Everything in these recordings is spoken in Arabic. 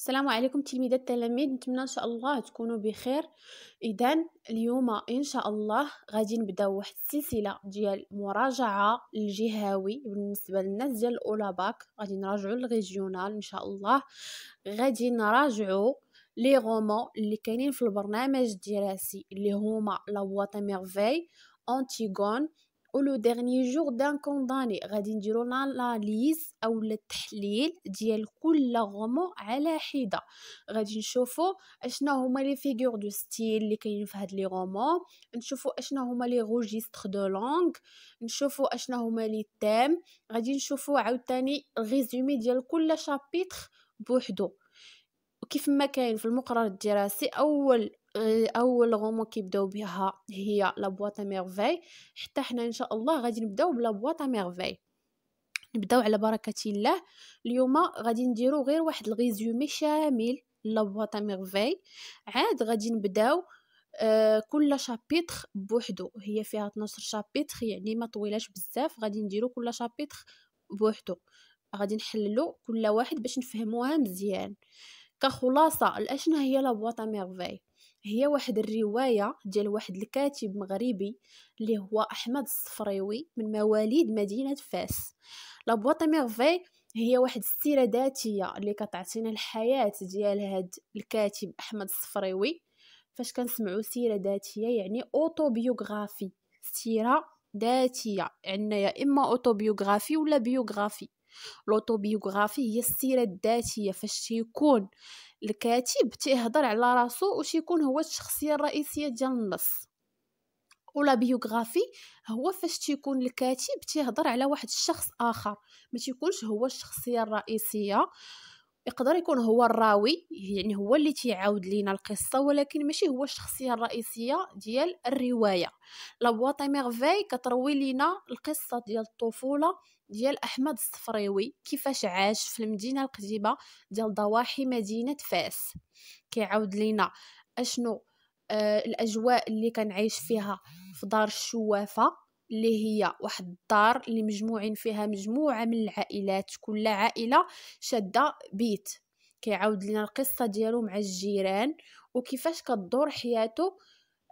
السلام عليكم تلميذات التلاميذ نتمنى ان شاء الله تكونوا بخير اذا اليوم ان شاء الله غادي نبداو واحد السلسله ديال مراجعه الجهاوي بالنسبه للناس ديال الاولى باك غادي نراجعوا الريجيونال ان شاء الله غادي نراجعوا لي غومون اللي كاينين في البرنامج الدراسي اللي هما لا بواط ميرفي انتيغون او لو ديرني جور دان كونداني غادي نديرو لاناليز او التحليل ديال كل غومو على حده غادي نشوفو اشنا هما لي فيغور دو ستيل اللي كاين في هاد لي غومو نشوفو اشنا هما لي روجيستر دو لونغ نشوفو اشنا هما لي تيم غادي نشوفو عاوتاني ريزومي ديال كل شابيتر بوحدو كيف ما كاين في المقرر الدراسي اول آه، اول غومو كيبداو بها هي لا بواط ميرفاي حتى حنا ان شاء الله غادي نبداو بلا بواط ميرفاي نبداو على بركه الله اليوم غادي نديرو غير واحد الغيزومي شامل لا بواط ميرفاي عاد غادي نبداو آه كل شابيتر بوحدو هي فيها 12 شابيتر يعني ما طويلاش بزاف غادي نديرو كل شابيتر بوحدو غادي نحللو كل واحد باش نفهموها مزيان كخلاصه الاشنا هي لا بواط ميرفاي هي واحد الرواية ديال واحد الكاتب مغربي اللي هو أحمد الصفريوي من مواليد مدينة فاس لا بواط ميرفي هي واحد السيرة ذاتية اللي كتعطينا الحياة ديال هاد الكاتب أحمد الصفريوي فاش كنسمعو سيرة ذاتية يعني أوتوبيوغرافي سيرة ذاتية عندنا يعني يا إما أوتوبيوغرافي ولا بيوغرافي لوتوبيوغرافي هي السيره الذاتيه فاش تيكون الكاتب تيهضر على راسو يكون هو الشخصيه الرئيسيه ديال النص ولا بيوغرافي هو فاش تيكون الكاتب تيهضر على واحد الشخص اخر ما تيكونش هو الشخصيه الرئيسيه يقدر يكون هو الراوي يعني هو اللي تيعاود لينا القصه ولكن ماشي هو الشخصيه الرئيسيه ديال الروايه لا بواطي ميرفي كتروي لينا القصه ديال الطفوله ديال احمد الصفريوي كيفاش عاش في المدينه القديمه ديال ضواحي مدينه فاس كيعاود لينا اشنو آه الاجواء اللي كان عايش فيها في دار الشوافه اللي هي واحد الدار اللي مجموعين فيها مجموعه من العائلات كل عائله شاده بيت كيعاود لنا القصه ديالو مع الجيران وكيفاش كدور حياته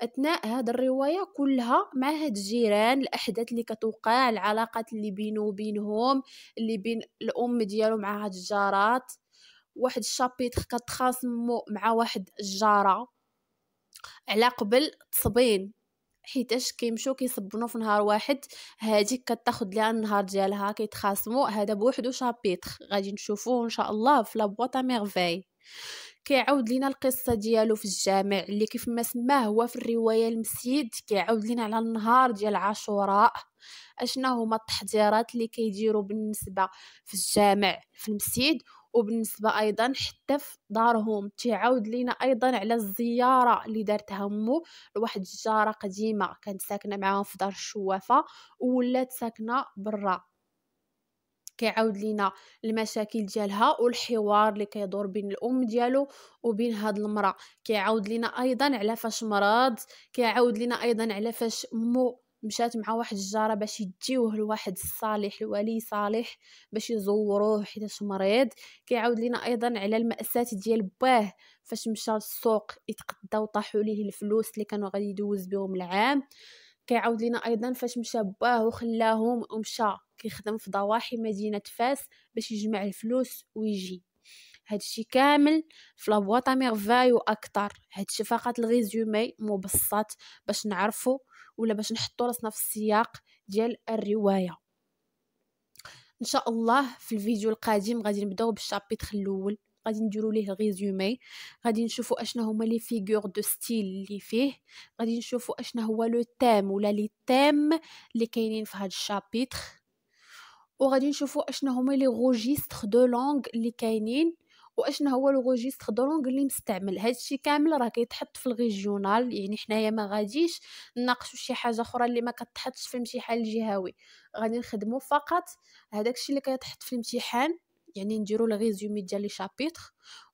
اثناء هاد الروايه كلها مع هاد الجيران الاحداث اللي كتوقع العلاقات اللي بينه وبينهم اللي بين الام ديالو مع هاد الجارات واحد الشابيتر كتخاصمو مع واحد الجاره على قبل تصبين حيتاش كيمشيو كيصبنوا في نهار واحد هذيك كتاخد ليها النهار ديالها كيتخاصموا هذا بوحدو شابيتر غادي نشوفوه ان شاء الله في لابواطا ميرفاي كيعاود لينا القصه ديالو في الجامع اللي كيف ما سماه هو في الروايه المسيد كيعاود لينا على النهار ديال عاشوراء اشنا هما التحضيرات اللي كيديروا بالنسبه في الجامع في المسيد وبالنسبة أيضا حتى في دارهم تعاود لينا أيضا على الزيارة اللي دارتها مو لواحد الجارة قديمة كانت ساكنة معاهم في دار الشوافة ولات ساكنة برا كيعاود لينا المشاكل ديالها والحوار اللي كيدور بين الام ديالو وبين هاد المراه كيعاود لينا ايضا على فاش مرض كيعاود لينا ايضا على فاش مو مشات مع واحد الجاره باش يجيوه لواحد الصالح لولي صالح باش يزوروه حيت مريض كيعاود لينا ايضا على الماساه ديال باه فاش مشى للسوق يتقدا وطاحوا ليه الفلوس اللي كانوا غادي يدوز بهم العام كيعاود لينا ايضا فاش مشى باه وخلاهم ومشى كيخدم في ضواحي مدينه فاس باش يجمع الفلوس ويجي هادشي كامل في لابواط ميرفاي واكثر هادشي فقط الريزومي مبسط باش نعرفو ولا باش نحطو راسنا في السياق ديال الروايه ان شاء الله في الفيديو القادم غادي نبداو بالشابيتر الاول غادي نديرو ليه الريزومي غادي نشوفو اشنا هما لي فيغور دو ستيل اللي فيه غادي نشوفو اشنا هو لو تيم ولا لي تيم اللي كاينين في هاد الشابيتر وغادي نشوفو اشنا هما لي روجيستر دو لونغ اللي كاينين واشنا هو لو روجيستر دو اللي مستعمل هادشي كامل راه كيتحط في الريجيونال يعني حنايا ما غاديش نناقشوا شي حاجه اخرى اللي ما كتحطش في الامتحان الجهوي غادي نخدموا فقط هذاك الشيء اللي كيتحط في الامتحان يعني نديروا الريزومي ديال لي شابيتر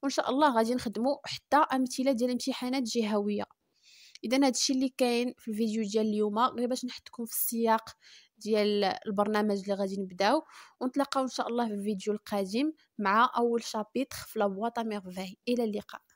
وان شاء الله غادي نخدموا حتى امثله ديال الامتحانات الجهويه اذا الشيء اللي كاين في الفيديو ديال اليوم غير باش نحطكم في السياق ديال البرنامج اللي غادي نبداو ونتلاقاو ان شاء الله في الفيديو القادم مع اول شابيتر في بواطا ميرفاي الى اللقاء